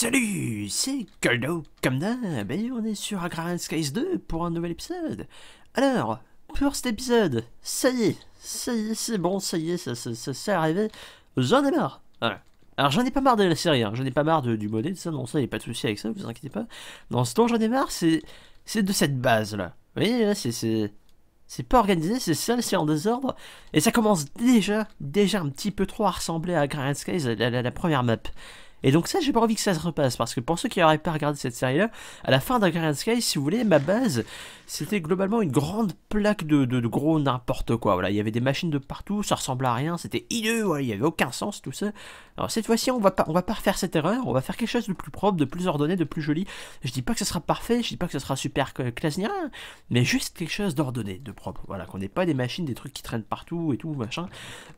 Salut, c'est Coldo, comme d'hab, et ben, on est sur Agrarian Skies 2 pour un nouvel épisode. Alors, pour cet épisode, ça y est, ça y est, c'est bon, ça y est, ça, ça, ça c'est arrivé, j'en ai marre. Alors j'en ai pas marre de la série, hein. j'en ai pas marre du modèle, de ça, non, ça, y a pas de souci avec ça, vous inquiétez pas. dans ce dont j'en ai marre, c'est de cette base-là. Vous voyez, là, c'est... C'est pas organisé, c'est sale, c'est en désordre. Et ça commence déjà, déjà un petit peu trop à ressembler à grand Skies, la, la première map. Et donc ça, j'ai pas envie que ça se repasse, parce que pour ceux qui n'auraient pas regardé cette série-là, à la fin d'Agarian Sky, si vous voulez, ma base, c'était globalement une grande plaque de, gros n'importe quoi. Voilà, il y avait des machines de partout, ça ressemblait à rien, c'était hideux, il y avait aucun sens tout ça. Alors cette fois-ci, on va pas, on va pas refaire cette erreur. On va faire quelque chose de plus propre, de plus ordonné, de plus joli. Je dis pas que ce sera parfait, je dis pas que ce sera super classe ni rien, mais juste quelque chose d'ordonné, de propre. Voilà, qu'on n'ait pas des machines, des trucs qui traînent partout et tout machin.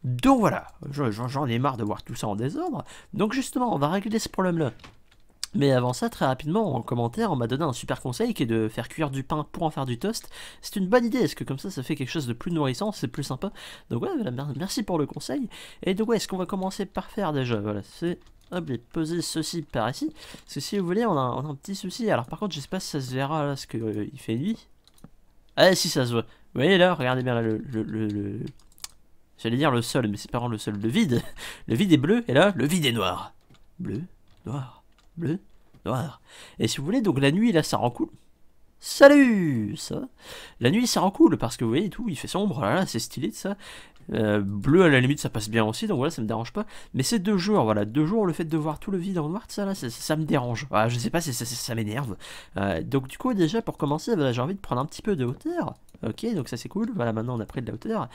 Donc voilà, j'en ai marre de voir tout ça en désordre. Donc justement, on va régler ce problème-là. Mais avant ça, très rapidement, en commentaire, on m'a donné un super conseil qui est de faire cuire du pain pour en faire du toast. C'est une bonne idée, parce que comme ça, ça fait quelque chose de plus nourrissant, c'est plus sympa. Donc ouais, voilà, merci pour le conseil. Et donc ouais, ce qu'on va commencer par faire déjà, voilà, c'est... Hop, j'ai poser ceci par ici. Parce que si vous voulez, on a, un petit souci. Alors par contre, je sais pas si ça se verra là, ce qu'il euh, il fait nuit. Ah si, ça se voit. Vous voyez là, regardez bien là, le, le, le, le... J'allais dire le sol, mais c'est pas vraiment le sol. Le vide. Le vide est bleu, et là, le vide est noir. Bleu, noir bleu, noir. Et si vous voulez, donc la nuit, là, ça rend cool. Salut Ça La nuit, ça rend cool, parce que vous voyez, tout, il fait sombre, là, c'est stylé, ça. Euh, bleu, à la limite, ça passe bien aussi, donc voilà, ça me dérange pas. Mais c'est deux jours, voilà, deux jours, le fait de voir tout le vide en noir, ça, là, ça, me dérange. Ah, je sais pas, ça, ça m'énerve. Euh, donc du coup, déjà, pour commencer, bah, j'ai envie de prendre un petit peu de hauteur. Ok, donc ça, c'est cool. Voilà, maintenant, on a pris de la hauteur.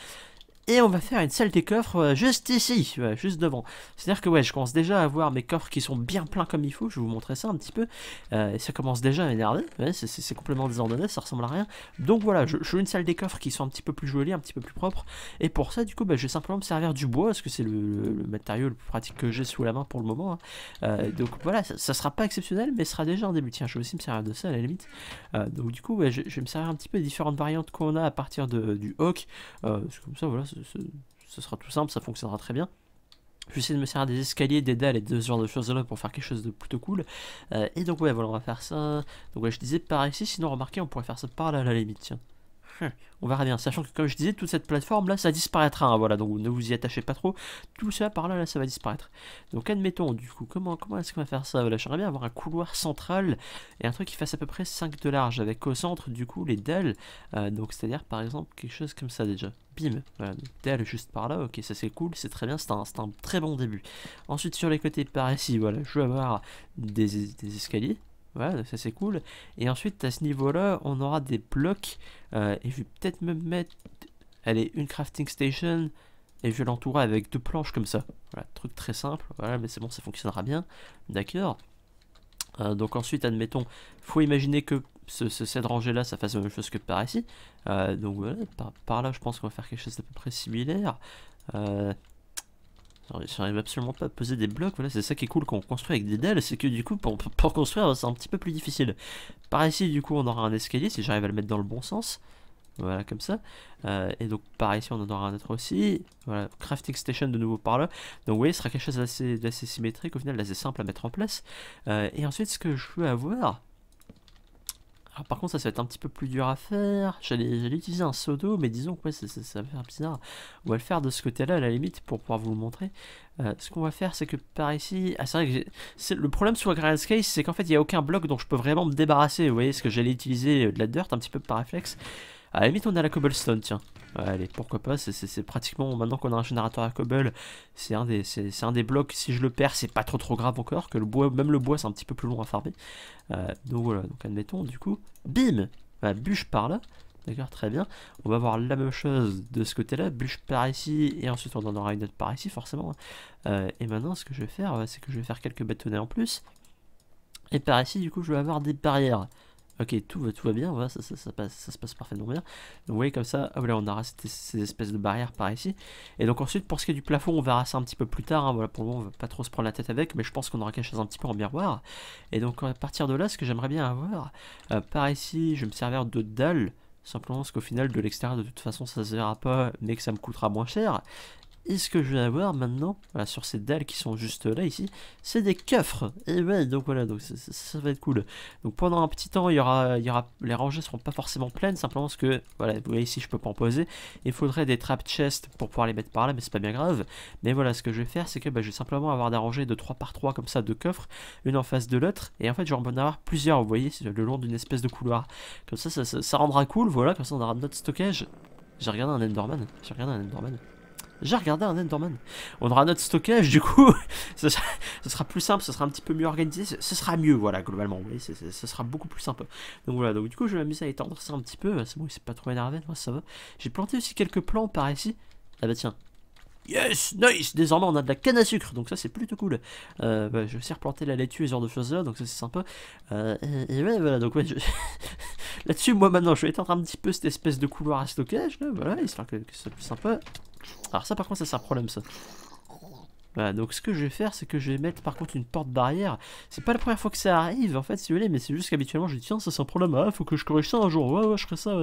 Et on va faire une salle des coffres euh, juste ici, juste devant. C'est-à-dire que ouais, je commence déjà à avoir mes coffres qui sont bien pleins comme il faut. Je vais vous montrer ça un petit peu. Euh, et ça commence déjà à m'énerver. c'est complètement désordonné, ça ressemble à rien. Donc voilà, je, je, veux une salle des coffres qui sont un petit peu plus jolie, un petit peu plus propre. Et pour ça, du coup, bah, je vais simplement me servir du bois, parce que c'est le, matériau le plus pratique que j'ai sous la main pour le moment. Hein. Euh, donc voilà, ça, ça, sera pas exceptionnel, mais sera déjà un début. Tiens, je vais aussi me servir de ça à la limite. donc du coup, je, vais me servir un petit peu des différentes variantes qu'on a à partir de, du hawk. parce comme ça, voilà, ce, sera tout simple, ça fonctionnera très bien. je essayer de me servir des escaliers, des dalles et de ce genre de choses là pour faire quelque chose de plutôt cool. Euh, et donc ouais, voilà, on va faire ça. Donc ouais, je disais par ici, sinon remarquez, on pourrait faire ça par là à la limite, tiens. on verra bien. Sachant que, comme je disais, toute cette plateforme-là, ça disparaîtra. Hein, voilà, donc ne vous y attachez pas trop. Tout ça par là, là, ça va disparaître. Donc, admettons, du coup, comment, comment est-ce qu'on va faire ça voilà, J'aimerais bien avoir un couloir central et un truc qui fasse à peu près 5 de large, avec au centre, du coup, les dalles. Euh, donc, c'est-à-dire, par exemple, quelque chose comme ça déjà. Bim, voilà, dalle juste par là, ok, ça c'est cool, c'est très bien, c'est un, très bon début. Ensuite, sur les côtés, par ici, voilà, je vais avoir des escaliers, voilà, ça c'est cool. Et ensuite, à ce niveau-là, on aura des blocs. Euh, et je vais peut-être me mettre... Allez, une crafting station. Et je vais l'entourer avec deux planches comme ça. Voilà, truc très simple. Voilà, mais c'est bon, ça fonctionnera bien. D'accord. Euh, donc ensuite, admettons, faut imaginer que ce, cette rangée-là, ça fasse la même chose que par ici. Euh, donc voilà, par, là, je pense qu'on va faire quelque chose d'à peu près similaire. J'arrive absolument pas à peser des blocs, voilà, c'est ça qui est cool quand on construit avec des dalles, c'est que du coup, pour, construire, c'est un petit peu plus difficile. Par ici, du coup, on aura un escalier, si j'arrive à le mettre dans le bon sens. Voilà, comme ça. Euh, et donc, par ici, on en aura un autre aussi. Voilà, crafting station de nouveau par là. Donc, vous voyez, ce sera quelque chose d'assez symétrique, au final, assez simple à mettre en place. Euh, et ensuite, ce que je peux avoir, par contre, ça, va être un petit peu plus dur à faire. J'allais utiliser un sodo, mais disons que ça, va faire bizarre. On va le faire de ce côté-là, à la limite, pour pouvoir vous le montrer. Euh, ce qu'on va faire, c'est que par ici... Ah, c'est vrai que le problème sur Grand Case, c'est qu'en fait, il n'y a aucun bloc dont je peux vraiment me débarrasser. Vous voyez, ce que j'allais utiliser euh, de la dirt, un petit peu par réflexe. À la limite, on a la cobblestone, tiens. allez, pourquoi pas, c'est pratiquement, maintenant qu'on a un générateur à cobble, c'est un, des, un des blocs, si je le perds, c'est pas trop trop grave encore, que le bois, même le bois, c'est un petit peu plus long à farmer. Euh, donc voilà, donc admettons, du coup, bim bah, bûche par là, D'accord, très bien. On va avoir la même chose de ce côté-là, bûche par ici, et ensuite on en aura une autre par ici, forcément. Hein. Euh, et maintenant, ce que je vais faire, c'est que je vais faire quelques bâtonnets en plus. Et par ici, du coup, je vais avoir des barrières. Ok, tout va, tout va bien, ça, ça, se passe parfaitement bien. Donc vous voyez comme ça, ah, on aura cette, ces espèces de barrières par ici. Et donc ensuite, pour ce qui est du plafond, on verra ça un petit peu plus tard. Hein, voilà, pour le moment, on va pas trop se prendre la tête avec, mais je pense qu'on aura quelque chose un petit peu en miroir. Et donc à partir de là, ce que j'aimerais bien avoir, euh, par ici, je vais me servir de dalles simplement parce qu'au final de l'extérieur de toute façon ça se verra pas mais que ça me coûtera moins cher et ce que je vais avoir maintenant, sur ces dalles qui sont juste là ici, c'est des coffres. Et ouais, donc voilà, donc ça, va être cool. Donc pendant un petit temps, il y aura, il y aura, les rangées seront pas forcément pleines, simplement parce que, voilà, vous voyez ici, je peux pas en poser. Il faudrait des trap chests pour pouvoir les mettre par là, mais c'est pas bien grave. Mais voilà, ce que je vais faire, c'est que bah, je vais simplement avoir des rangées de 3 par 3 comme ça, de coffres, une en face de l'autre. Et en fait, je vais en avoir plusieurs, vous voyez, le long d'une espèce de couloir. Comme ça, ça, ça, rendra cool, voilà, comme ça on aura notre stockage. J'ai regardé un Enderman, j'ai regardé un Enderman. J'ai regardé un Enderman. On aura notre stockage, du coup, ce, sera, plus simple, ce sera un petit peu mieux organisé, ce, sera mieux, voilà, globalement. Vous ce sera beaucoup plus simple. Donc voilà, donc du coup, je vais m'amuser à étendre ça un petit peu. C'est bon, c'est pas trop énervé, moi, ça va. J'ai planté aussi quelques plants par ici. Ah bah tiens, Yes, nice Désormais, on a de la canne à sucre, donc ça, c'est plutôt cool. Euh, bah, je vais aussi replanter la laitue et ce genre de choses-là, donc ça, c'est sympa. Euh, et, ouais, voilà, donc là-dessus, moi, maintenant, je vais étendre un petit peu cette espèce de couloir à stockage, là, voilà, histoire que, que ça soit plus sympa. Alors ça par contre ça c'est un problème ça. Voilà, donc ce que je vais faire, c'est que je vais mettre par contre une porte barrière. C'est pas la première fois que ça arrive, en fait, si vous voulez, mais c'est juste qu'habituellement je dis tiens, ça c'est un problème, ah, faut que je corrige ça un jour, ouais, ouais, je ferai ça,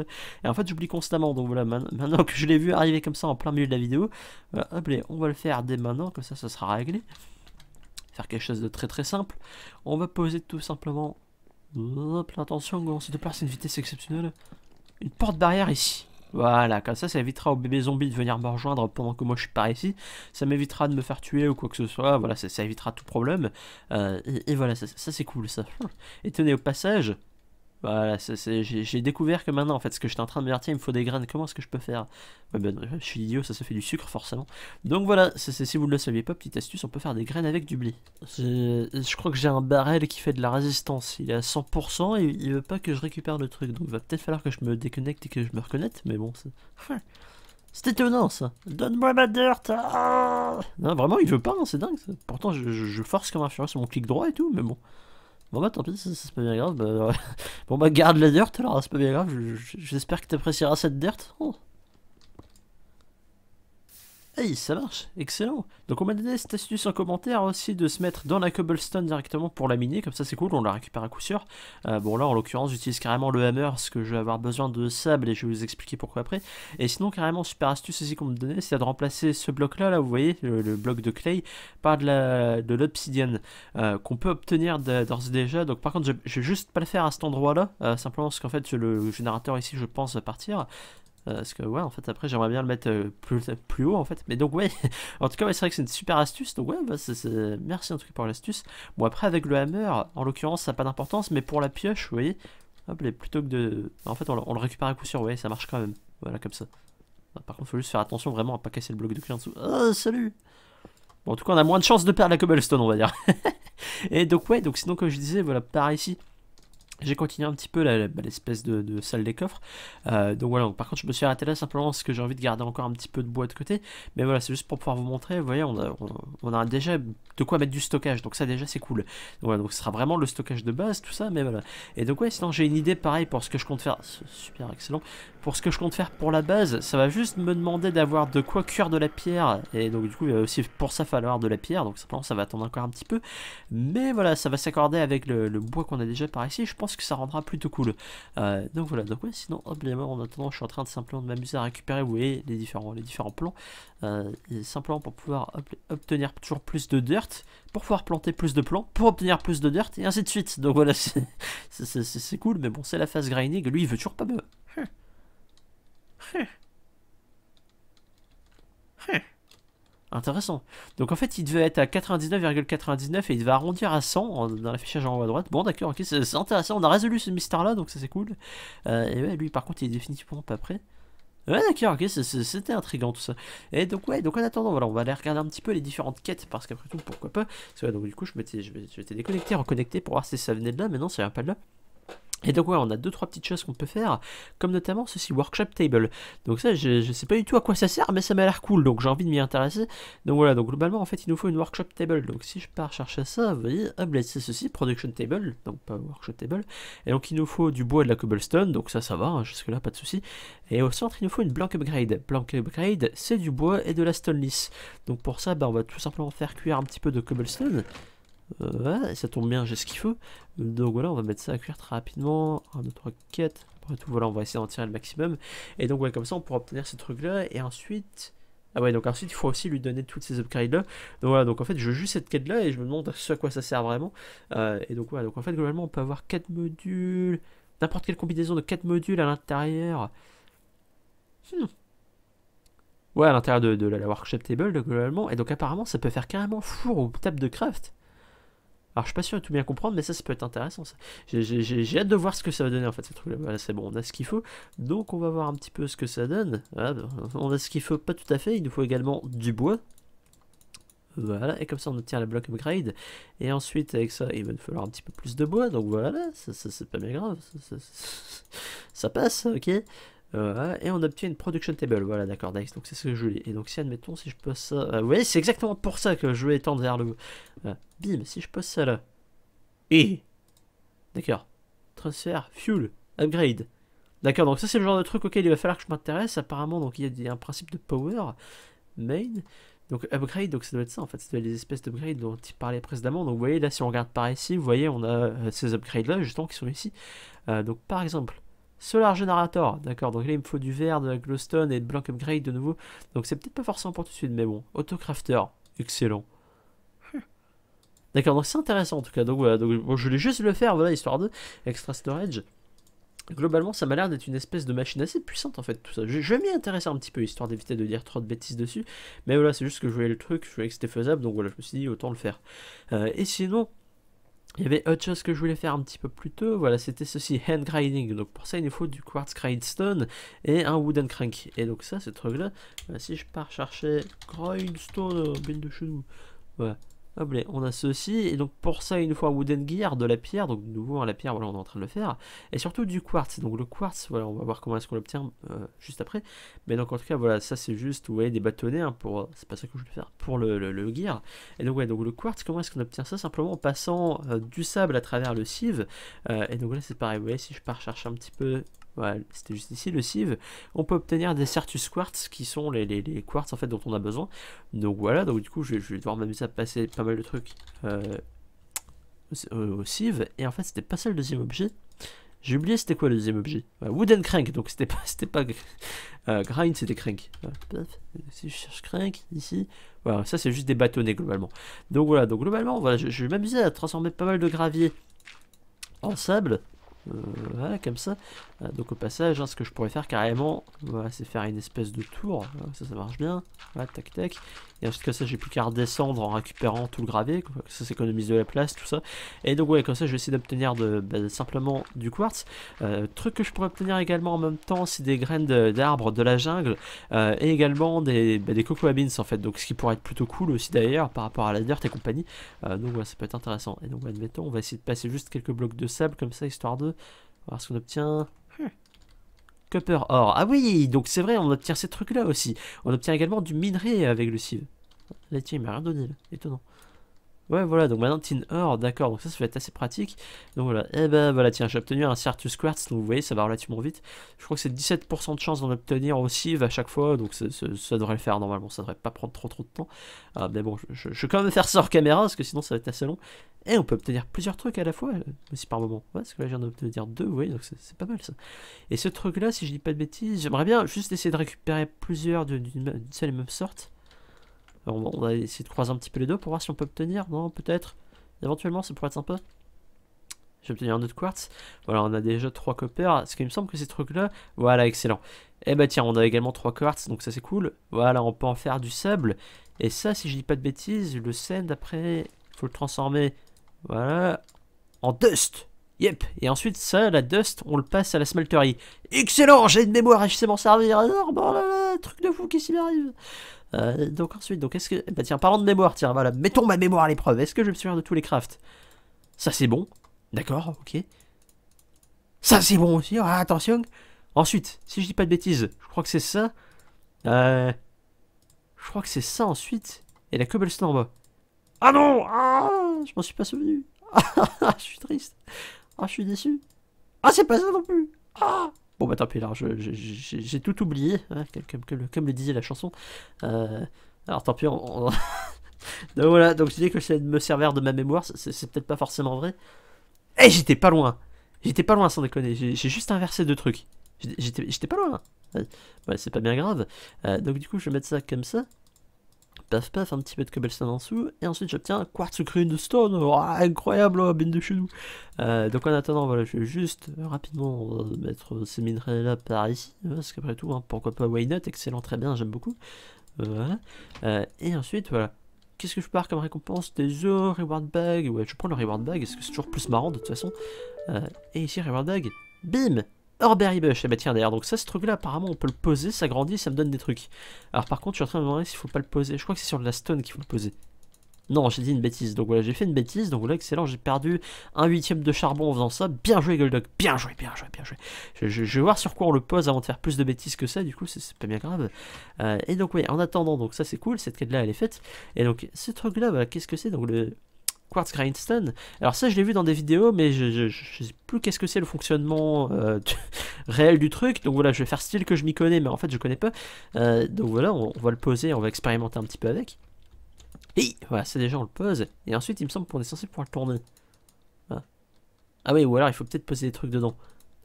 Et en fait, j'oublie constamment, donc voilà, maintenant que je l'ai vu arriver comme ça en plein milieu de la vidéo, hop, on va le faire dès maintenant, comme ça, ça sera réglé. Faire quelque chose de très très simple. On va poser tout simplement, hop, attention on se déplace à une vitesse exceptionnelle, une porte barrière ici. Voilà, comme ça, ça évitera aux bébés zombies de venir me rejoindre pendant que moi je suis par ici. Ça m'évitera de me faire tuer ou quoi que ce soit. Voilà, ça, évitera tout problème. Euh, et, voilà, ça c'est cool ça. Et tenez au passage, voilà, j'ai découvert que maintenant, en fait, ce que j'étais en train de me dire, il me faut des graines, comment est-ce que je peux faire ben, Je suis idiot, ça se fait du sucre, forcément. Donc voilà, c'est si vous ne le saviez pas, petite astuce, on peut faire des graines avec du blé. Je crois que j'ai un barrel qui fait de la résistance. Il est à 100% et il veut pas que je récupère le truc. Donc il va peut-être falloir que je me déconnecte et que je me reconnecte, mais bon, c'est étonnant ça. Donne-moi ma dirt ah Non, vraiment, il veut pas, hein, c'est dingue. Pourtant, je, force comme un sur mon clic droit et tout, mais bon. Bon bah tant pis, c'est pas bien grave. Bah, bon bah garde la dirt alors, c'est pas bien grave. J'espère que t'apprécieras cette dirt. Oh. Hey, ça marche, excellent. Donc on m'a donné cette astuce en commentaire aussi de se mettre dans la cobblestone directement pour la miner, comme ça c'est cool, on la récupère à coup sûr. Euh, bon là en l'occurrence j'utilise carrément le hammer parce que je vais avoir besoin de sable et je vais vous expliquer pourquoi après. Et sinon carrément super astuce aussi qu'on me donnait, c'est de remplacer ce bloc là, là vous voyez, le, bloc de clay, par de l'obsidienne euh, qu'on peut obtenir d'ores et déjà. Donc par contre je, vais juste pas le faire à cet endroit là, euh, simplement parce qu'en fait le générateur ici je pense va partir. Euh, parce que ouais, en fait, après, j'aimerais bien le mettre euh, plus, plus haut, en fait. Mais donc, ouais, en tout cas, c'est vrai que c'est une super astuce. Donc, ouais, bah, c'est merci en tout cas pour l'astuce. Bon, après, avec le hammer, en l'occurrence, ça n'a pas d'importance, mais pour la pioche, vous voyez, hop, les, plutôt que de. En fait, on, le récupère à coup sûr, ouais, ça marche quand même. Voilà, comme ça. Ah, par contre, faut juste faire attention vraiment à pas casser le bloc de clé en dessous. Oh, salut! Bon, en tout cas, on a moins de chances de perdre la cobblestone, on va dire. et donc, ouais, donc sinon, comme je disais, voilà, par ici, j'ai continué un petit peu bah, l'espèce de, salle des coffres. Euh, donc voilà, par contre je me suis arrêté là simplement parce que j'ai envie de garder encore un petit peu de bois de côté. Mais voilà, c'est juste pour pouvoir vous montrer. Vous voyez, on a, déjà de quoi mettre du stockage. Donc ça déjà c'est cool. Donc, voilà, donc ce sera vraiment le stockage de base, tout ça. Mais voilà. Et donc ouais, sinon j'ai une idée pareil pour ce que je compte faire. Super excellent. Pour ce que je compte faire pour la base, ça va juste me demander d'avoir de quoi cuire de la pierre. Et donc du coup, il va aussi pour ça falloir de la pierre. Donc simplement, ça va attendre encore un petit peu. Mais voilà, ça va s'accorder avec le, bois qu'on a déjà par ici. Je pense que ça rendra plutôt cool. Euh, donc voilà, donc ouais, sinon, hop, en attendant, je suis en train de simplement de m'amuser à récupérer, les différents, les différents plans. Euh, simplement pour pouvoir obtenir toujours plus de dirt, pour pouvoir planter plus de plants, pour obtenir plus de dirt, et ainsi de suite. Donc voilà, c'est cool, mais bon, c'est la phase grinding. Lui, il veut toujours pas me... Hein. Hein. Intéressant. Donc en fait, il devait être à 99,99 et il devait arrondir à 100 dans l'affichage en haut à droite. Bon, d'accord, ok, c'est intéressant. On a résolu ce mystère-là, donc ça c'est cool. Euh, et ouais, lui par contre, il est définitivement pas prêt. Ouais, d'accord, ok, c'était intriguant tout ça. Et donc, ouais, donc en attendant, voilà, on va aller regarder un petit peu les différentes quêtes, parce qu'après tout, pourquoi pas. Parce donc du coup, je m'étais déconnecté, reconnecté pour voir si ça venait de là, mais non, ça vient pas de là. Et donc voilà, on a deux trois petites choses qu'on peut faire, comme notamment ceci workshop table. Donc ça, je, ne sais pas du tout à quoi ça sert, mais ça m'a l'air cool, donc j'ai envie de m'y intéresser. Donc voilà, donc globalement en fait il nous faut une workshop table. Donc si je pars chercher ça, vous voyez, hop là c'est ceci production table, donc pas workshop table. Et donc il nous faut du bois et de la cobblestone, donc ça ça va, hein, jusque là pas de souci. Et au centre il nous faut une blank upgrade. Blank upgrade, c'est du bois et de la stoneless. Donc pour ça, bah, on va tout simplement faire cuire un petit peu de cobblestone. Euh, ça tombe bien, j'ai ce qu'il faut. Donc voilà, on va mettre ça à cuire très rapidement. 1, 2, 3, 4. Après tout, voilà, on va essayer d'en tirer le maximum. Et donc, ouais, comme ça, on pourra obtenir ces trucs-là. Et ensuite. Ah ouais, donc ensuite, il faut aussi lui donner toutes ces upgrades-là. Donc voilà, donc en fait, je juste cette quête-là et je me demande à quoi ça sert vraiment. Euh, et donc voilà, donc en fait, globalement, on peut avoir 4 modules. N'importe quelle combinaison de 4 modules à l'intérieur. Hmm. Ouais, à l'intérieur de, la workshop table, globalement. Et donc, apparemment, ça peut faire carrément four ou table de craft. Alors je suis pas sûr de tout bien comprendre, mais ça, ça peut être intéressant. J'ai hâte de voir ce que ça va donner en fait. ce Truc voilà, c'est bon, on a ce qu'il faut. Donc on va voir un petit peu ce que ça donne. Ah, bah, on a ce qu'il faut, pas tout à fait. Il nous faut également du bois. Voilà, et comme ça on obtient la bloc upgrade. Et ensuite, avec ça, il va nous falloir un petit peu plus de bois. Donc voilà, ça, c'est pas bien grave. ça passe, ok. Euh, ah, et on obtient une production table, voilà d'accord Dex, donc c'est ce que je lis. Et donc si admettons si je pose ça, euh, vous voyez c'est exactement pour ça que je vais étendre vers le haut. Euh, bim, si je pose ça là. Et D'accord. Transfert, fuel, upgrade. D'accord, donc ça c'est le genre de truc auquel il va falloir que je m'intéresse. Apparemment, donc il y a un principe de power, main. Donc upgrade, donc ça doit être ça en fait, c'est doit les espèces d'upgrades dont il parlait précédemment. Donc vous voyez là, si on regarde par ici, vous voyez on a ces upgrades là justement qui sont ici. donc par exemple, Solar Generator, d'accord, donc là il me faut du vert, de la glowstone et de Blank upgrade de nouveau. Donc c'est peut-être pas forcément pour tout de suite, mais bon. Autocrafter, excellent. Hmm. D'accord, donc c'est intéressant en tout cas. Donc voilà, donc, je voulais juste le faire, voilà, histoire de extra storage. Globalement, ça m'a l'air d'être une espèce de machine assez puissante en fait, tout ça. Je, vais m'y intéresser un petit peu, histoire d'éviter de dire trop de bêtises dessus. Mais voilà, c'est juste que je voulais le truc, je voulais que c'était faisable, donc voilà, je me suis dit autant le faire. Euh, et sinon, il y avait autre chose que je voulais faire un petit peu plus tôt, voilà, c'était ceci, hand grinding. Donc pour ça, il nous faut du quartz grindstone et un wooden crank. Et donc ça, ce truc-là, bah, si je pars chercher grindstone, euh, bien de chez nous, voilà, Hop on a ceci, et donc pour ça, une fois Wooden Gear, de la pierre, donc de nouveau hein, la pierre, voilà, on est en train de le faire, et surtout du quartz, donc le quartz, voilà, on va voir comment est-ce qu'on l'obtient euh, juste après, mais donc en tout cas, voilà, ça c'est juste, vous des bâtonnets, hein, pour, euh, c'est pas ça que je vais faire, pour le, gear, et donc ouais, donc le quartz, comment est-ce qu'on obtient ça Simplement en passant euh, du sable à travers le sieve, et donc là c'est pareil, vous voyez, si je pars chercher un petit peu voilà, c'était juste ici, le sieve, on peut obtenir des Certus Quartz, qui sont les, quartz en fait dont on a besoin. Donc voilà, donc du coup je, vais devoir m'amuser à passer pas mal de trucs euh, au, sieve, et en fait c'était pas ça le deuxième objet. J'ai oublié c'était quoi le deuxième objet Wooden Crank, donc c'était pas, c'était pas euh, Grind, c'était Crank. si je cherche Crank, ici, voilà, ça c'est juste des bâtonnets globalement. Donc voilà, donc globalement, je vais m'amuser à transformer pas mal de gravier en sable, euh, voilà, comme ça. Euh, donc au passage, hein, ce que je pourrais faire carrément, c'est faire une espèce de tour. Euh, ça, ça marche bien. Voilà, tac, tac. Et ensuite, comme ça, j'ai plus qu'à redescendre en récupérant tout le gravé. ça s'économise de la place, tout ça. Et donc, ouais, comme ça, je vais essayer d'obtenir bah, simplement du quartz. Euh, truc que je pourrais obtenir également en même temps, c'est des graines d'arbres de, la jungle. Euh, et également des, cocoabins bah, des en fait. Donc, ce qui pourrait être plutôt cool aussi d'ailleurs par rapport à la dirt et compagnie. Euh, donc, ouais, ça peut être intéressant. Et donc, admettons, on va essayer de passer juste quelques blocs de sable comme ça, histoire de voir ce qu'on obtient copper or. Ah oui, donc c'est vrai, on obtient ces trucs là aussi. On obtient également du minerai avec le civ. Là, tiens, il m'a rien donné, là. étonnant. Ouais, voilà, donc maintenant Tin Or, d'accord, donc ça, ça va être assez pratique. Donc voilà, et eh ben voilà, tiens, j'ai obtenu un Certus Quartz, donc vous voyez, ça va relativement vite. Je crois que c'est 17% de chance d'en obtenir aussi à bah, chaque fois, donc ça, devrait le faire normalement, ça devrait pas prendre trop trop de temps. Ah, mais bon, je, vais quand même faire ça hors caméra, parce que sinon ça va être assez long. Et on peut obtenir plusieurs trucs à la fois, aussi par moment. Ouais, parce que là, j'en ai obtenu deux, vous voyez, donc c'est pas mal ça. Et ce truc-là, si je dis pas de bêtises, j'aimerais bien juste essayer de récupérer plusieurs d'une seule et même sorte on, va essayer de croiser un petit peu les deux pour voir si on peut obtenir. Non, peut-être. Éventuellement, ça pourrait être sympa. J'ai obtenu un autre quartz. Voilà, on a déjà trois coppers, Ce qui me semble que ces trucs-là. Voilà, excellent. Et eh bah ben, tiens, on a également trois quartz, donc ça c'est cool. Voilà, on peut en faire du sable. Et ça, si je dis pas de bêtises, le sand après, faut le transformer. Voilà. En dust. Yep. Et ensuite, ça, la dust, on le passe à la smelterie. Excellent, j'ai une mémoire et je sais m'en servir. Alors, bon là, là, truc de fou qui s'y arrive. Euh, donc ensuite, donc est-ce que. Bah tiens, parlant de mémoire, tiens, voilà, mettons ma mémoire à l'épreuve. Est-ce que je me souviens de tous les crafts Ça c'est bon. D'accord, ok. Ça c'est bon aussi, ah, attention. Ensuite, si je dis pas de bêtises, je crois que c'est ça. Euh, je crois que c'est ça ensuite. Et la cobblestone en bas. Ah non ah, Je m'en suis pas souvenu. Ah, je suis triste. Ah, je suis déçu. Ah, c'est pas ça non plus. Ah Bon bah tant pis, alors j'ai tout oublié, hein, comme, le disait la chanson. Euh, alors tant pis, donc voilà, donc disais que je de me servir de ma mémoire, c'est peut-être pas forcément vrai. Eh, j'étais pas loin J'étais pas loin sans déconner, j'ai juste inversé deux trucs. J'étais pas loin ouais, C'est pas bien grave. Euh, donc du coup, je vais mettre ça comme ça paf paf, un petit peu de cobblestone en dessous, et ensuite j'obtiens un quartz Green stone, incroyable, oh, bin de chez euh, donc en attendant, voilà, je vais juste rapidement mettre ces minerais là par ici, parce qu'après tout, hein, pourquoi pas why not, excellent, très bien, j'aime beaucoup. Voilà. Euh, et ensuite, voilà. Qu'est-ce que je pars comme récompense Des oeufs, reward bag. Ouais, je prends le reward bag, parce que c'est toujours plus marrant de toute façon. Euh, et ici, reward bag, bim Orberry Bush, eh bah tiens d'ailleurs, donc ça ce truc là apparemment on peut le poser, ça grandit, ça me donne des trucs. Alors par contre je suis en train de me demander s'il faut pas le poser, je crois que c'est sur de la stone qu'il faut le poser. Non, j'ai dit une bêtise, donc voilà, j'ai fait une bêtise, donc voilà, excellent, j'ai perdu un huitième de charbon en faisant ça, bien joué Goldog, bien joué, bien joué, bien joué. Je, vais voir sur quoi on le pose avant de faire plus de bêtises que ça, du coup c'est pas bien grave. Euh, et donc oui, en attendant, donc ça c'est cool, cette quête là elle est faite, et donc ce truc là, bah, qu'est-ce que c'est Donc le Quartz Grindstone. Alors ça, je l'ai vu dans des vidéos, mais je ne sais plus qu'est-ce que c'est le fonctionnement euh, réel du truc. Donc voilà, je vais faire style que je m'y connais, mais en fait, je connais pas. Euh, donc voilà, on, va le poser, on va expérimenter un petit peu avec. Et voilà, c'est déjà, on le pose. Et ensuite, il me semble qu'on est censé pouvoir le tourner. Ah oui, ou alors il faut peut-être poser des trucs dedans.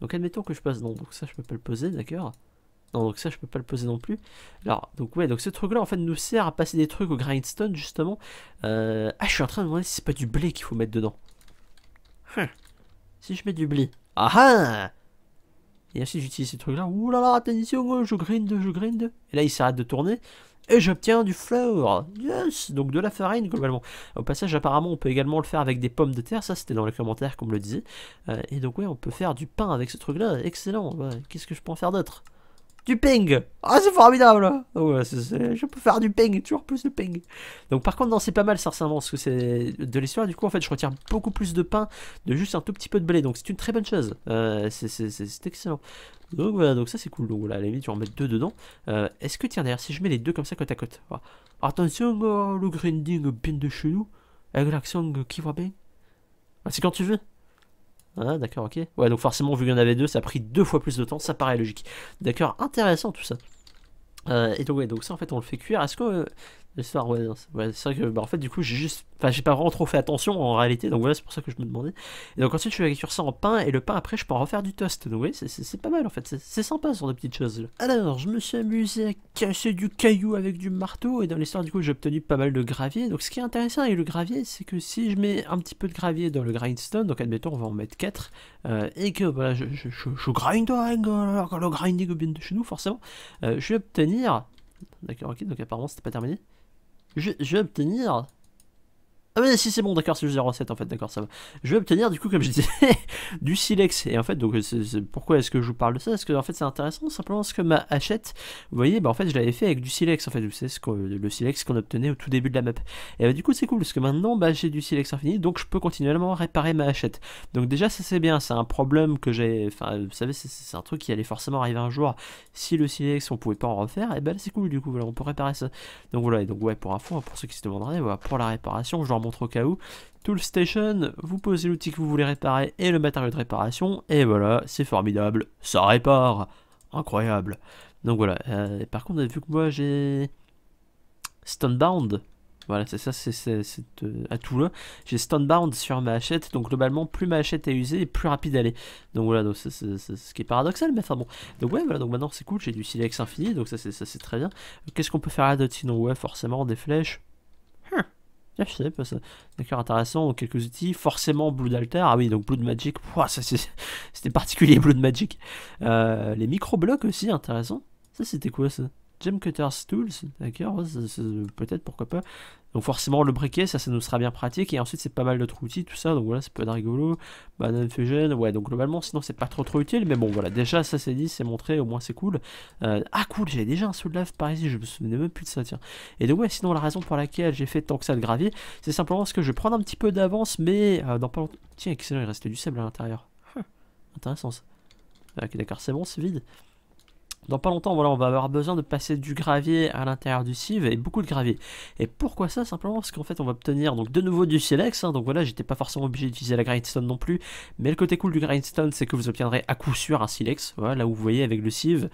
Donc admettons que je passe dedans. Donc ça, je peux pas le poser, d'accord donc ça, je peux pas le poser non plus. Alors, donc ouais, donc ce truc-là, en fait, nous sert à passer des trucs au grindstone, justement. Euh, ah, je suis en train de me demander si c'est pas du blé qu'il faut mettre dedans. Hein. Si je mets du blé. Ah, ah Et si j'utilise ces trucs-là, là, attention, hein, je grind, je grind. Et là, il s'arrête de tourner. Et j'obtiens du flour. Yes Donc de la farine, globalement. Au passage, apparemment, on peut également le faire avec des pommes de terre. Ça, c'était dans les commentaires qu'on me le disait. Euh, et donc, ouais, on peut faire du pain avec ce truc-là. Excellent. Qu'est-ce que je peux en faire d'autre du ping. Ah, c'est formidable. Ah je peux faire du ping, toujours plus de ping. Donc par contre, non, c'est pas mal, ça parce que c'est de l'histoire. Du coup, en fait, je retire beaucoup plus de pain de juste un tout petit peu de blé. Donc c'est une très bonne chose. Euh, c'est excellent. Donc voilà, donc ça c'est cool. Donc à la limite, tu en mettre deux dedans. Euh, est-ce que, tiens, d'ailleurs, si je mets les deux comme ça côte à côte. Attention, euh, le grinding bien de chez nous. Avec qui va bien. Ah, c'est quand tu veux. Ah, d'accord, ok. Ouais, donc forcément, vu qu'il y en avait deux, ça a pris deux fois plus de temps, ça paraît logique. D'accord, intéressant tout ça. Euh, et donc, ouais, donc ça en fait on le fait cuire. Est-ce que euh, c'est vrai que, bah, en fait, du coup, j'ai juste. Enfin, j'ai pas vraiment trop fait attention en réalité, donc voilà, c'est pour ça que je me demandais. Et donc ensuite, je vais sur ça en pain, et le pain après, je peux en refaire du toast. Donc, oui, c'est pas mal en fait, c'est sympa sur des de petites choses. Alors, je me suis amusé à casser du caillou avec du marteau, et dans l'histoire, du coup, j'ai obtenu pas mal de gravier. Donc, ce qui est intéressant avec le gravier, c'est que si je mets un petit peu de gravier dans le grindstone, donc admettons, on va en mettre 4, euh, et que voilà, je, je, je, je oh, le grinding bien de chez nous, forcément, euh, je vais obtenir. D'accord, ok, donc apparemment, c'était pas terminé je, je vais obtenir ah oui, si c'est bon, d'accord, c'est 0,7 en fait, d'accord, ça va. Je vais obtenir du coup, comme je disais, du silex. Et en fait, donc, euh, pourquoi est-ce que je vous parle de ça Parce que en fait, c'est intéressant, simplement parce que ma hachette, vous voyez, bah, en fait, je l'avais fait avec du silex, en fait, vous savez, ce le silex qu'on obtenait au tout début de la map. Et bah, du coup, c'est cool, parce que maintenant, bah, j'ai du silex infini, donc je peux continuellement réparer ma hachette. Donc déjà, ça c'est bien, c'est un problème que j'ai, enfin, vous savez, c'est un truc qui allait forcément arriver un jour. Si le silex, on pouvait pas en refaire, et ben bah, c'est cool, du coup, voilà, on peut réparer ça. Donc voilà, et donc ouais, pour fond pour ceux qui se demanderaient, voilà, pour la réparation, je au cas où. station vous posez l'outil que vous voulez réparer et le matériau de réparation, et voilà, c'est formidable, ça répare Incroyable Donc voilà, euh, par contre, vu que moi j'ai Stunbound, voilà, c'est ça, c'est euh, à tout le J'ai Stunbound sur ma hachette, donc globalement, plus ma hachette est usée, plus rapide elle est. Donc voilà, donc c'est ce qui est paradoxal, mais enfin bon. Donc ouais, voilà, donc maintenant c'est cool, j'ai du silex infini, donc ça c'est très bien. Qu'est-ce qu'on peut faire là d'autre sinon Ouais, forcément, des flèches. Hein. Ah, je sais pas ça. D'accord, intéressant. Quelques outils. Forcément, Blood Alter. Ah oui, donc Blood Magic. ça C'était particulier, Blood Magic. Euh, les micro-blocs aussi, intéressant. Ça, c'était quoi ça Gem Cutters Tools. D'accord, peut-être, pourquoi pas. Donc forcément le briquet, ça, ça nous sera bien pratique. Et ensuite c'est pas mal d'autres outils, tout ça. Donc voilà, c'est pas de rigolo. Banane fusion, ouais. Donc globalement, sinon c'est pas trop trop utile. Mais bon, voilà, déjà ça c'est dit, c'est montré, au moins c'est cool. Euh, ah cool, j'avais déjà un sous par ici, je me souvenais même plus de ça, tiens. Et donc ouais, sinon la raison pour laquelle j'ai fait tant que ça de gravier, c'est simplement parce que je prends un petit peu d'avance, mais euh, dans pas longtemps... Tiens, excellent, il restait du sable à l'intérieur. intéressant ça. Ah, ok, d'accord, c'est bon, c'est vide dans pas longtemps, voilà, on va avoir besoin de passer du gravier à l'intérieur du sieve et beaucoup de gravier. Et pourquoi ça Simplement parce qu'en fait, on va obtenir donc de nouveau du silex. Hein. donc voilà, j'étais pas forcément obligé d'utiliser la grindstone non plus. Mais le côté cool du grindstone, c'est que vous obtiendrez à coup sûr un silex. Voilà, là où vous voyez avec le sieve.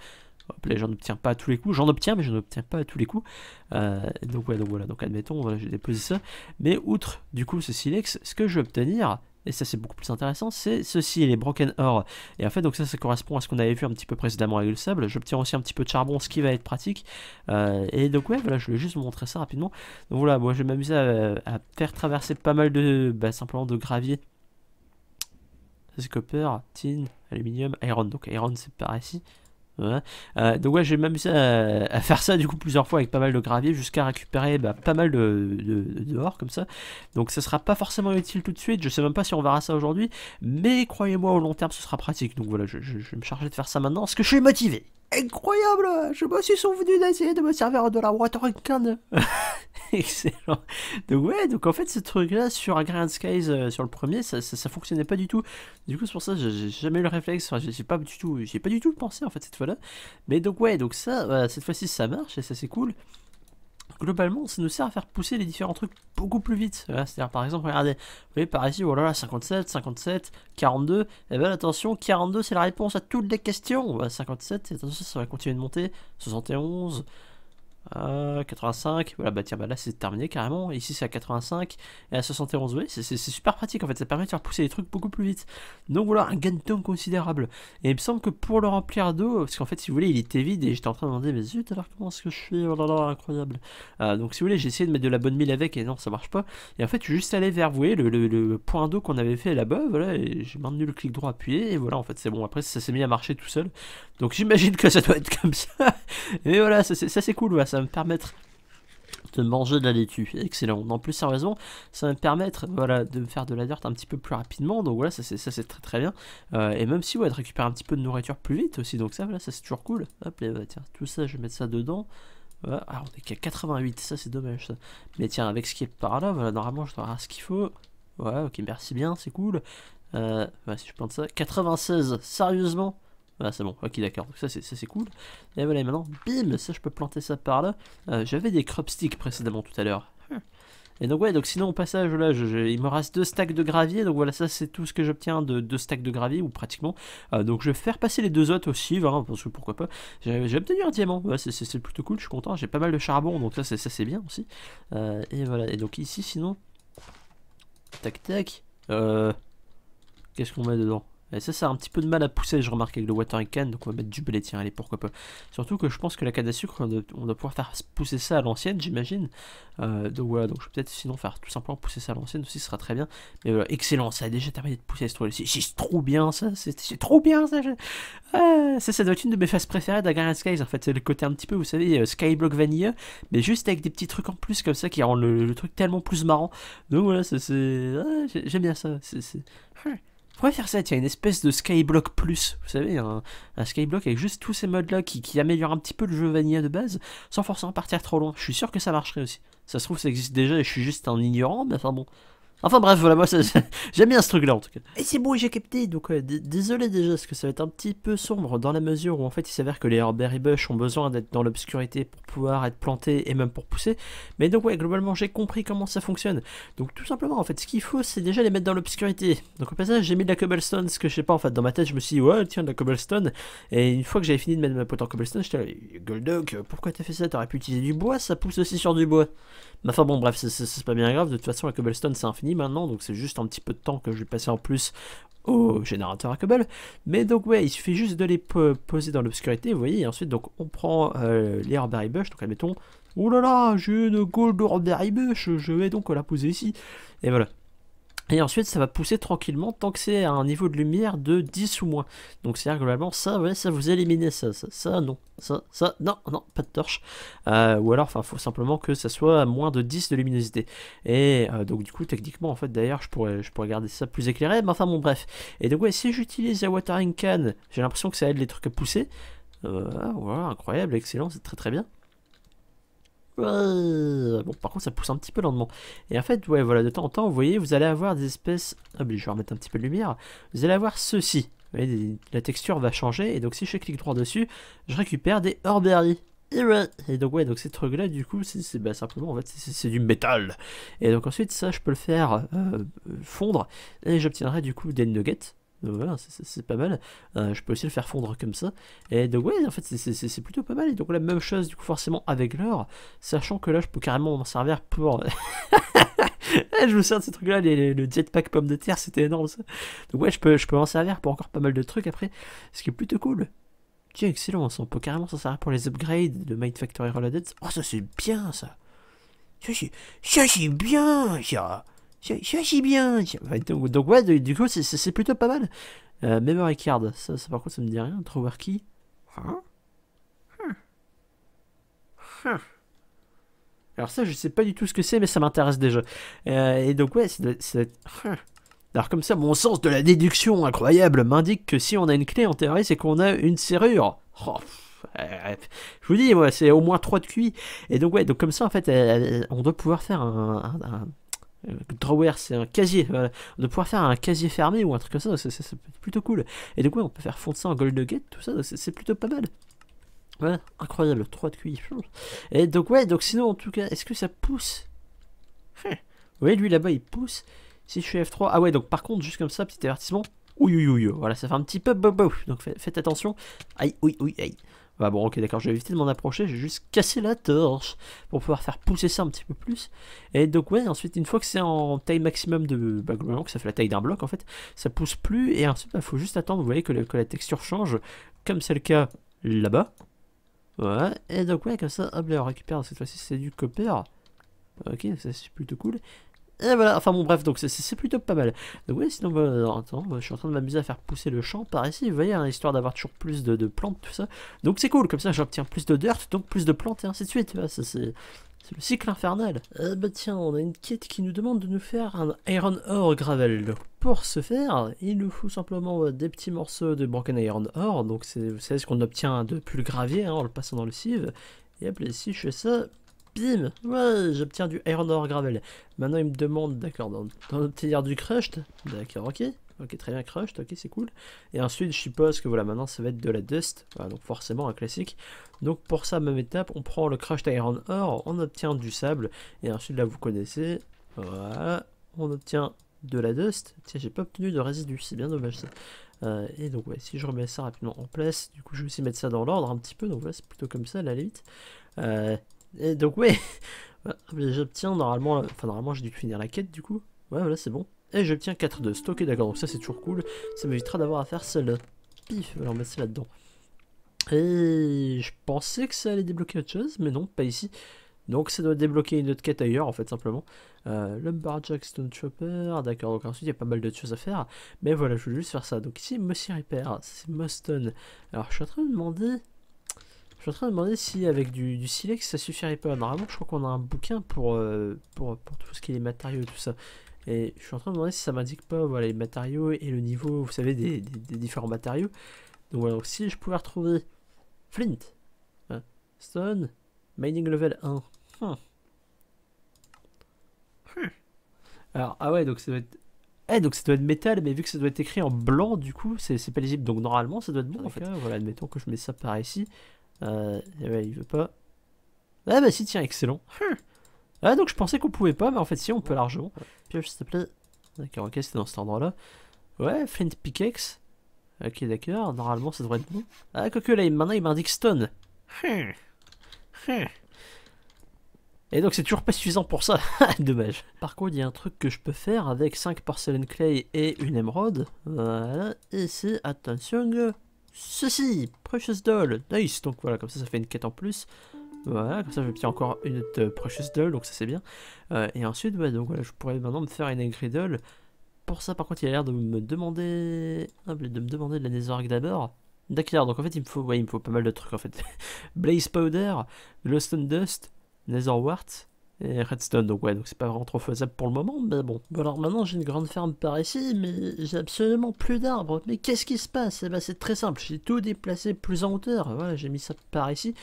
j'en obtiens pas à tous les coups. J'en obtiens, mais je n'obtiens pas à tous les coups. Euh, donc, ouais, donc voilà, donc admettons, voilà, j'ai déposé ça. Mais outre du coup ce silex, ce que je vais obtenir, et ça c'est beaucoup plus intéressant, c'est ceci, les broken ore. Et en fait, donc ça, ça correspond à ce qu'on avait vu un petit peu précédemment avec le sable. J'obtiens aussi un petit peu de charbon, ce qui va être pratique. Euh, et donc, ouais, voilà, je vais juste vous montrer ça rapidement. Donc voilà, moi je vais m'amuser à, faire traverser pas mal de, bah, simplement de gravier. C'est copper, tin, aluminium, iron. Donc iron, c'est par ici. Euh, donc ouais, j'ai même ça euh, à faire ça du coup plusieurs fois avec pas mal de gravier jusqu'à récupérer bah, pas mal de, de, dehors comme ça. Donc ça sera pas forcément utile tout de suite. Je sais même pas si on verra ça aujourd'hui, mais croyez-moi au long terme ce sera pratique. Donc voilà, je, je vais me charger de faire ça maintenant parce que je suis motivé incroyable Je me suis souvenu d'essayer de me servir de la Water can Excellent Donc ouais, donc en fait ce truc-là sur Grand Skies, euh, sur le premier, ça, ça, fonctionnait pas du tout. Du coup c'est pour ça que j'ai jamais eu le réflexe, enfin, j'ai pas du tout, j'ai pas du tout pensé en fait cette fois-là. Mais donc ouais, donc ça, euh, cette fois-ci ça marche et ça c'est cool globalement, ça nous sert à faire pousser les différents trucs beaucoup plus vite. C'est-à-dire, par exemple, regardez, vous voyez par ici, voilà, 57, 57, 42, et bien attention, 42 c'est la réponse à toutes les questions. 57, attention, ça va continuer de monter, 71, 85, euh, voilà, bah tiens, bah là c'est terminé carrément. ici c'est à 85 et à 71, oui, c'est super pratique en fait, ça permet de faire pousser les trucs beaucoup plus vite. Donc voilà, un gain de temps considérable. Et il me semble que pour le remplir d'eau, parce qu'en fait, si vous voulez, il était vide et j'étais en train de demander, mais zut, alors comment est-ce que je fais Oh là là, incroyable. Euh, donc si vous voulez, j'ai essayé de mettre de la bonne mille avec et non, ça marche pas. Et en fait, je suis juste allé vers, vous le, le point d'eau qu'on avait fait là-bas, voilà, et j'ai maintenu le clic droit appuyé, et voilà, en fait, c'est bon. Après, ça s'est mis à marcher tout seul. Donc j'imagine que ça doit être comme ça. Et voilà, ça c'est cool, ça va me permettre de manger de la laitue. Excellent. En plus, sérieusement, ça va me permettre voilà, de me faire de la dirt un petit peu plus rapidement. Donc voilà, ça c'est très très bien. Euh, et même si ouais, de récupérer un petit peu de nourriture plus vite aussi. Donc ça, voilà, ça c'est toujours cool. Hop, là, bah, tiens, tout ça, je vais mettre ça dedans. Voilà. Ah, on est qu'à 88, ça c'est dommage Mais tiens, avec ce qui est par là, voilà, normalement je dois avoir ce qu'il faut. Voilà, ok, merci bien, c'est cool. Euh, bah, si je plante ça, 96, sérieusement voilà, ah, c'est bon, ok, d'accord. Donc ça, c'est cool. Et voilà, et maintenant, bim, ça, je peux planter ça par là. Euh, j'avais des crop sticks précédemment tout à l'heure. Et donc ouais, donc sinon au passage là, il me reste deux stacks de gravier, donc voilà ça c'est tout ce que j'obtiens de deux stacks de gravier ou pratiquement. Euh, donc je vais faire passer les deux autres aussi, parce que pourquoi pas. J'ai obtenu un diamant, c'est plutôt cool, je suis content. J'ai pas mal de charbon, donc ça c'est bien aussi. Euh, et voilà, et donc ici sinon, tac tac, euh, qu'est-ce qu'on met dedans et ça, ça a un petit peu de mal à pousser, je remarque, avec le watering can. Donc on va mettre du blé, tiens, allez, pourquoi pas. Surtout que je pense que la canne à sucre, on doit, pouvoir faire pousser ça à l'ancienne, j'imagine. Euh, donc voilà, donc je vais peut-être sinon faire tout simplement pousser ça à l'ancienne aussi, ce sera très bien. Mais excellent, ça a déjà terminé de pousser ce truc. C'est trop bien ça, c'est trop bien ça. Je... Ah, ça, ça doit être une de mes phases préférées d'Agarian Skies en fait. C'est le côté un petit peu, vous savez, euh, Skyblock vanille, mais juste avec des petits trucs en plus comme ça qui rend le, truc tellement plus marrant. Donc voilà, c'est. Ah, j'aime bien ça. C'est. Ah. Pourquoi faire ça, a une espèce de Skyblock Plus, vous savez, un, Skyblock avec juste tous ces modes-là qui, qui améliorent un petit peu le jeu vanilla de base, sans forcément partir trop loin. Je suis sûr que ça marcherait aussi. Ça se trouve, ça existe déjà et je suis juste un ignorant, mais enfin bon, Enfin bref, voilà, moi j'aime bien ce truc-là en tout cas. Et c'est bon, j'ai capté, donc euh, désolé déjà, parce que ça va être un petit peu sombre dans la mesure où en fait il s'avère que les Herbert et Bush ont besoin d'être dans l'obscurité pour pouvoir être plantés et même pour pousser. Mais donc ouais, globalement j'ai compris comment ça fonctionne. Donc tout simplement en fait, ce qu'il faut c'est déjà les mettre dans l'obscurité. Donc au passage j'ai mis de la cobblestone, ce que je sais pas en fait, dans ma tête je me suis dit ouais tiens de la cobblestone. Et une fois que j'avais fini de mettre ma pote en cobblestone, j'étais là, Goldog, pourquoi t'as fait ça T'aurais pu utiliser du bois, ça pousse aussi sur du bois. Mais enfin bon bref, c'est pas bien grave, de toute façon la cobblestone c'est infini maintenant, donc c'est juste un petit peu de temps que je vais passer en plus au générateur à cobble mais donc ouais il suffit juste de les poser dans l'obscurité vous voyez et ensuite donc on prend euh, les Orberry Bush donc admettons oh là là j'ai une gold Orberry Bush je vais donc la poser ici et voilà et ensuite, ça va pousser tranquillement tant que c'est à un niveau de lumière de 10 ou moins. Donc, c'est-à-dire globalement, ça, ouais, ça vous éliminez ça, ça, non, ça, ça, non, non, pas de torche. Euh, ou alors, enfin, faut simplement que ça soit à moins de 10 de luminosité. Et euh, donc, du coup, techniquement, en fait, d'ailleurs, je pourrais, je pourrais garder ça plus éclairé, mais enfin, bon, bref. Et donc, ouais, si j'utilise la watering can, j'ai l'impression que ça aide les trucs à pousser. Euh, voilà, incroyable, excellent, c'est très très bien. Euh, bon, par contre, ça pousse un petit peu lentement. Et en fait, ouais, voilà, de temps en temps, vous voyez, vous allez avoir des espèces... Ah, je vais remettre un petit peu de lumière. Vous allez avoir ceci. la texture va changer. Et donc, si je clique droit dessus, je récupère des Orberry. Et donc ouais, donc ces trucs-là, du coup, c'est bah, simplement en fait c'est du métal. Et donc ensuite ça, je peux le faire euh, fondre et j'obtiendrai du coup des nuggets. Euh, voilà, c'est pas mal. Euh, je peux aussi le faire fondre comme ça. Et donc ouais, en fait, c'est plutôt pas mal. Et donc la même chose, du coup, forcément avec l'or, sachant que là, je peux carrément m'en servir pour... Eh, je me sers de ce truc là le jetpack pomme de terre, c'était énorme ça. Donc ouais, je peux, je peux m'en servir pour encore pas mal de trucs après, ce qui est plutôt cool. Tiens, excellent, on peut carrément s'en servir pour les upgrades de Might Factory Reloaded. Oh, ça c'est bien ça. Ça c'est bien ça. J'agis bien. Donc, ouais, du coup, c'est plutôt pas mal. Euh, card ça, par contre, ça me dit rien. Trouver Hein, hein, hein Alors ça, je sais pas du tout ce que c'est, mais ça m'intéresse déjà. Euh, et donc ouais, c'est... Hein Alors comme ça, mon sens de la déduction incroyable m'indique que si on a une clé enterrée, c'est qu'on a une serrure. Oh, euh, je vous dis, moi, c'est au moins 3 de QI. Et donc ouais, donc comme ça, en fait, euh, on doit pouvoir faire un euh, drawer, c'est un casier, voilà. de pouvoir faire un casier fermé ou un truc comme ça, c'est plutôt cool. Et donc ouais, on peut faire fondre ça en gold nugget, tout ça, c'est plutôt pas mal. Voilà, incroyable, 3 de QI. Et donc ouais, donc sinon en tout cas, est-ce que ça pousse hein. Oui, lui là-bas, il pousse. Si je suis F3, ah ouais, donc par contre, juste comme ça, petit avertissement, ouïe, voilà, ça fait un petit peu bobo, donc faites attention. Aïe, oui, oui, aïe. Bah bon, ok, d'accord, je vais éviter de m'en approcher, j'ai juste cassé la torche pour pouvoir faire pousser ça un petit peu plus. Et donc, ouais, ensuite, une fois que c'est en taille maximum de. Bah, que ça fait la taille d'un bloc en fait, ça pousse plus. Et ensuite, il bah, faut juste attendre, vous voyez, que, que la texture change, comme c'est le cas là-bas. ouais et donc, ouais, comme ça, hop là, on récupère cette fois-ci, c'est du copper. Ok, ça c'est plutôt cool. Et voilà, enfin bon bref, donc c'est plutôt pas mal. Donc oui, sinon, bah, je suis en train de m'amuser à faire pousser le champ par ici, vous voyez, hein, histoire d'avoir toujours plus de, de, plantes, tout ça. Donc c'est cool, comme ça j'obtiens plus de dirt, donc plus de plantes et ainsi de suite, ça c'est... le cycle infernal. Euh, bah tiens, on a une quête qui nous demande de nous faire un Iron Ore Gravel. pour ce faire, il nous faut simplement euh, des petits morceaux de Broken Iron Ore. Donc c'est ce qu'on obtient de le gravier hein, en le passant dans le sieve. Et hop, si je fais ça, bim, ouais, j'obtiens du Iron Ore Gravel. Maintenant, il me demande, d'accord, d'obtenir du Crushed, d'accord, ok, ok, très bien, Crushed, ok, c'est cool. Et ensuite, je suppose que voilà, maintenant, ça va être de la Dust, donc forcément un classique. Donc pour ça, même étape, on prend le Crushed Iron Ore, on obtient du sable, et ensuite, là, vous connaissez, voilà, on obtient de la dust. Tiens, j'ai pas obtenu de résidus, c'est bien dommage ça. Euh, et donc ouais, si je remets ça rapidement en place, du coup je vais aussi mettre ça dans l'ordre un petit peu, donc voilà, c'est plutôt comme ça la limite. Euh, et donc ouais, j'obtiens normalement, enfin normalement j'ai dû finir la quête du coup. Ouais voilà c'est bon. Et j'obtiens 4 de stocker, d'accord, donc ça c'est toujours cool. Ça m'évitera d'avoir à faire celle Pif, alors on va là-dedans. Et je pensais que ça allait débloquer autre chose, mais non, pas ici. Donc ça doit débloquer une autre quête ailleurs en fait simplement. Euh, Lumberjack Stone Chopper, d'accord, donc ensuite il y a pas mal d'autres choses à faire. Mais voilà, je voulais juste faire ça. Donc ici, Monsieur Repair, c'est Muston. Alors je suis en train de me demander je suis en train de demander si avec du, silex ça suffirait pas. Normalement, je crois qu'on a un bouquin pour, euh, pour, tout ce qui est matériaux et tout ça. Et je suis en train de demander si ça m'indique pas les matériaux et le niveau, vous savez, des, différents matériaux. Donc voilà, si je pouvais retrouver Flint, hein, Stone, Mining Level 1. Hmm. Hmm. Alors, ah ouais, donc ça doit être. Eh, donc ça doit être métal, mais vu que ça doit être écrit en blanc, du coup, c'est pas lisible. Donc normalement, ça doit être bon en fait. voilà, admettons que je mets ça par ici. Euh, ouais, eh ben, il veut pas. Ah bah si, tiens, excellent. Hein. Ah donc je pensais qu'on pouvait pas, mais en fait si, on peut largement. Pioche s'il te plaît. D'accord, ok, c'est dans cet endroit-là. Ouais, Flint Pickaxe. Ok, d'accord, normalement ça devrait être bon. Ah, quoique là, maintenant il m'indique stone. Hein. Hein. Et donc c'est toujours pas suffisant pour ça, dommage. Par contre, il y a un truc que je peux faire avec 5 porcelain clay et une émeraude. Voilà, ici, attention ceci, Precious Doll, nice, donc voilà, comme ça, ça fait une quête en plus. Voilà, comme ça je vais encore une autre euh, Precious Doll, donc ça c'est bien. Euh, et ensuite, ouais, bah, donc voilà, je pourrais maintenant me faire une Angry Doll. Pour ça, par contre, il a l'air de me demander... Ah, de me demander de la Netherark d'abord. D'accord, donc en fait, il me faut, ouais, il me faut pas mal de trucs, en fait. Blaze Powder, Glowstone Dust, Netherwart, et Redstone, donc ouais, donc c'est pas vraiment trop faisable pour le moment, mais bon. Bon alors maintenant j'ai une grande ferme par ici, mais j'ai absolument plus d'arbres. Mais qu'est-ce qui se passe eh ben, c'est très simple, j'ai tout déplacé plus en hauteur, voilà, j'ai mis ça par ici,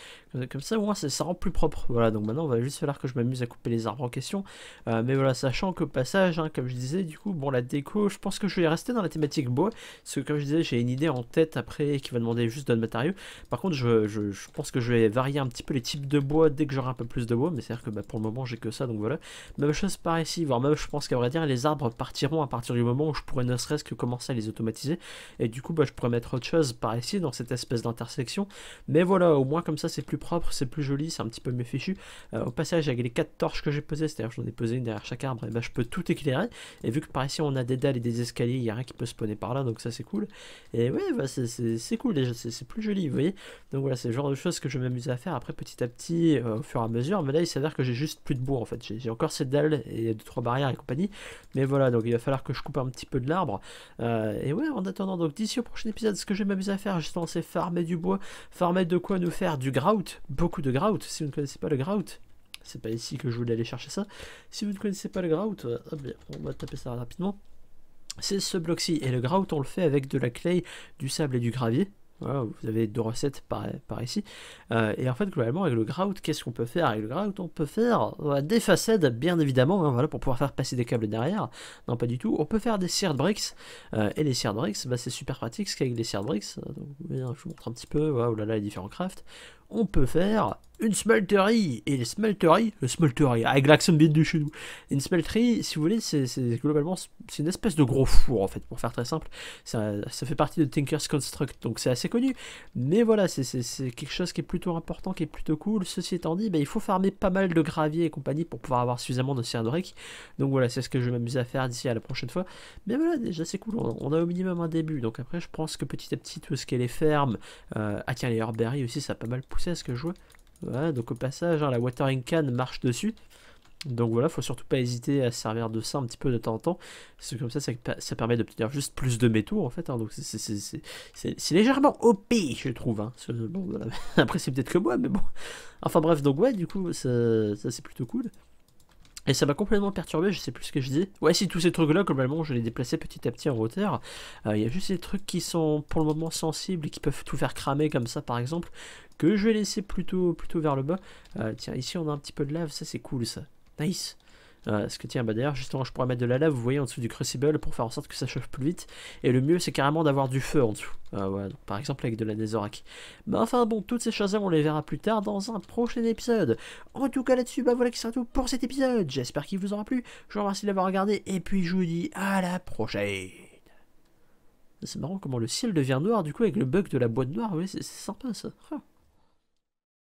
comme ça au moins ça, rend plus propre. Voilà, donc maintenant on va juste falloir que je m'amuse à couper les arbres en question, euh, mais voilà, sachant qu'au passage, hein, comme je disais, du coup, bon la déco, je pense que je vais rester dans la thématique bois, parce que comme je disais, j'ai une idée en tête après qui va demander juste d'autres matériaux. Par contre, je, je, je pense que je vais varier un petit peu les types de bois dès que j'aurai un peu plus de bois, mais c'est-à-dire que bah, pour le moment, j'ai que ça, donc voilà. Même chose par ici, voire même je pense qu'à vrai dire, les arbres partiront à partir du moment où je pourrais ne serait-ce que commencer à les automatiser, et du coup bah, je pourrais mettre autre chose par ici, dans cette espèce d'intersection, mais voilà, au moins comme ça c'est plus propre, c'est plus joli, c'est un petit peu mieux fichu. Euh, au passage, avec les quatre torches que j'ai posées, c'est-à-dire j'en ai posé une derrière chaque arbre, et bah, je peux tout éclairer, et vu que par ici on a des dalles et des escaliers, il n'y a rien qui peut spawner par là, donc ça c'est cool, et ouais, bah, c'est cool déjà, c'est plus joli, vous voyez, donc voilà, c'est le genre de choses que je m'amuse à faire, après petit à petit, euh, au fur et à mesure, mais là il s'avère que j'ai juste plus de bois en fait. J'ai encore cette dalle et deux trois barrières et compagnie. Mais voilà, donc il va falloir que je coupe un petit peu de l'arbre. Euh, et ouais, en attendant, donc d'ici au prochain épisode, ce que je vais m'amuser à faire, justement, c'est farmer du bois, farmer de quoi nous faire du grout, beaucoup de grout. Si vous ne connaissez pas le grout, c'est pas ici que je voulais aller chercher ça. Si vous ne connaissez pas le grout, euh, on va taper ça rapidement. C'est ce bloc-ci, et le grout on le fait avec de la clay, du sable et du gravier, vous avez deux recettes par, ici. Euh, et en fait, globalement, avec le grout, qu'est-ce qu'on peut faire Avec le grout, on peut faire euh, des façades, bien évidemment, hein, voilà, pour pouvoir faire passer des câbles derrière. Non, pas du tout. On peut faire des seared bricks. Euh, et les seared bricks, bah, c'est super pratique, ce qu'avec les seared bricks, hein, je vous montre un petit peu, voilà, oh les différents crafts on peut faire une smelterie. Et les smelteries, le smelterie, avec l'accent bien de chez nous. Une smelterie, si vous voulez, c'est globalement c'est une espèce de gros four en fait, pour faire très simple. Ça, fait partie de Tinker's Construct, donc c'est assez connu. Mais voilà, c'est quelque chose qui est plutôt important, qui est plutôt cool. Ceci étant dit, ben, il faut farmer pas mal de gravier et compagnie pour pouvoir avoir suffisamment de serre Donc voilà, c'est ce que je vais m'amuser à faire d'ici à la prochaine fois. Mais voilà, déjà c'est cool, on, a au minimum un début. Donc après, je pense que petit à petit, tout ce qui est les fermes, tiens, euh, les herberies aussi, ça a pas mal poussé à ce que je vois. Voilà, donc au passage, hein, la watering can marche dessus. Donc voilà, faut surtout pas hésiter à servir de ça un petit peu de temps en temps. C'est comme ça, ça, ça permet d'obtenir juste plus de métaux en fait. Hein. donc c'est légèrement OP, je trouve. Hein. Après, c'est peut-être que moi, mais bon. Enfin bref, donc ouais, du coup, ça c'est plutôt cool. Et ça m'a complètement perturbé, je sais plus ce que je dis. Ouais, si tous ces trucs-là, globalement, je les déplaçais petit à petit en hauteur. Il euh, y a juste des trucs qui sont pour le moment sensibles et qui peuvent tout faire cramer comme ça, par exemple, que je vais laisser plutôt, plutôt vers le bas. Euh, tiens, ici on a un petit peu de lave, ça c'est cool ça. Nice. Euh, ce que tiens, bah d'ailleurs, justement, je pourrais mettre de la lave, vous voyez, en dessous du crucible pour faire en sorte que ça chauffe plus vite. Et le mieux, c'est carrément d'avoir du feu en dessous. Euh, voilà, donc, par exemple, avec de la désorac. Mais enfin, bon, toutes ces choses-là, on les verra plus tard dans un prochain épisode. En tout cas, là-dessus, bah voilà qui sera tout pour cet épisode. J'espère qu'il vous aura plu. Je vous remercie d'avoir regardé. Et puis, je vous dis à la prochaine. C'est marrant comment le ciel devient noir, du coup, avec le bug de la boîte noire. Oui, c'est sympa ça.